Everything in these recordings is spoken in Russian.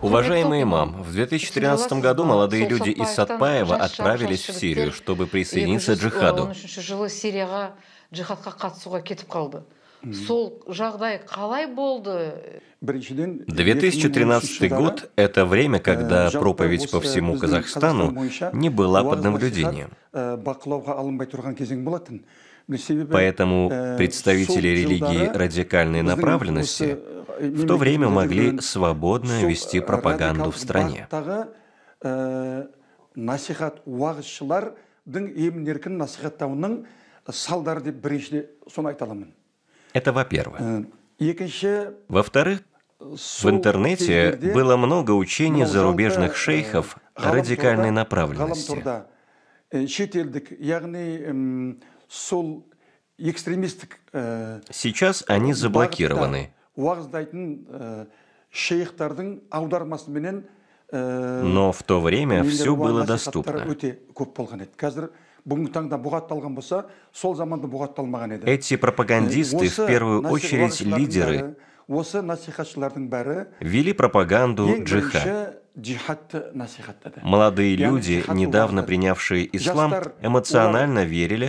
Уважаемые мам, в 2013 году молодые люди из Сатпаева отправились в Сирию, чтобы присоединиться к джихаду. Сол жағдай қалай болды? 2013 год – это время, э, когда проповедь по всему Казахстану не была под наблюдением. Э, поэтому э, представители религии радикальной направленности в то время могли свободно вести пропаганду в стране. Это во-первых. Во-вторых, в интернете было много учений зарубежных э, шейхов радикальной направленности. Э, эм, э, Сейчас они заблокированы, уағыздайтын э, шейхтардың аудармасыменен э, но в то время все было доступно. Эти пропагандисты, э, в первую очередь лидеры, вели пропаганду джихад. Молодые люди, недавно принявшие ислам, эмоционально верили,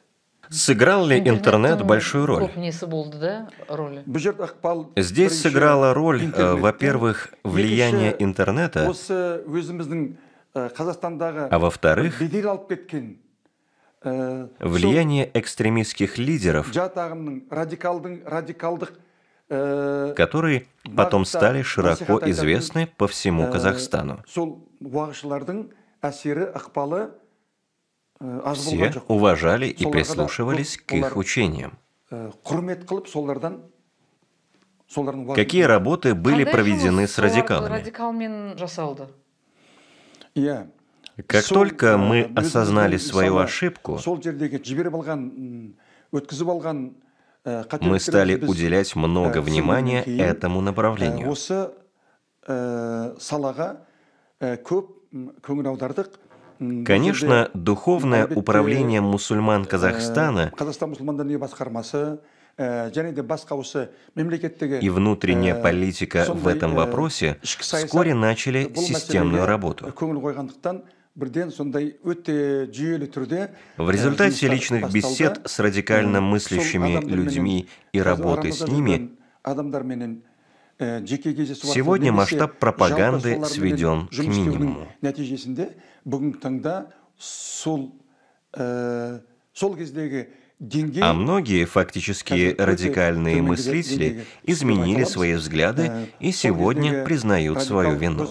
Сыграл ли интернет э, большую роль? Здесь сыграла роль, э, э, во-первых, влияние интернета, а во-вторых, влияние экстремистских лидеров, которые потом стали широко известны по всему Казахстану. Э, Все уважали и прислушивались к их учениям. Э, Какие работы были проведены с радикалами? Как только э, мы осознали свою ошибку, мы стали уделять много внимания этому направлению. Конечно, духовное управление э, мусульман э, Казахстана э, и внутренняя политика в этом вопросе вскоре начали системную работу. В результате личных бесед с радикально мыслящими людьми и работы с ними Э, сегодня масштаб пропаганды сведен к минимуму. Э, а многие фактически радикальные мыслители изменили свои взгляды э, и сегодня признают свою вину.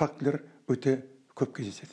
фактілер өте көп кездеседі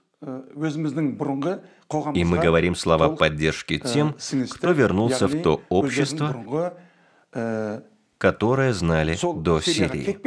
Э, И мы говорим слова поддержки э, тем, кто вернулся в то общество, э, которое знали до Сирии.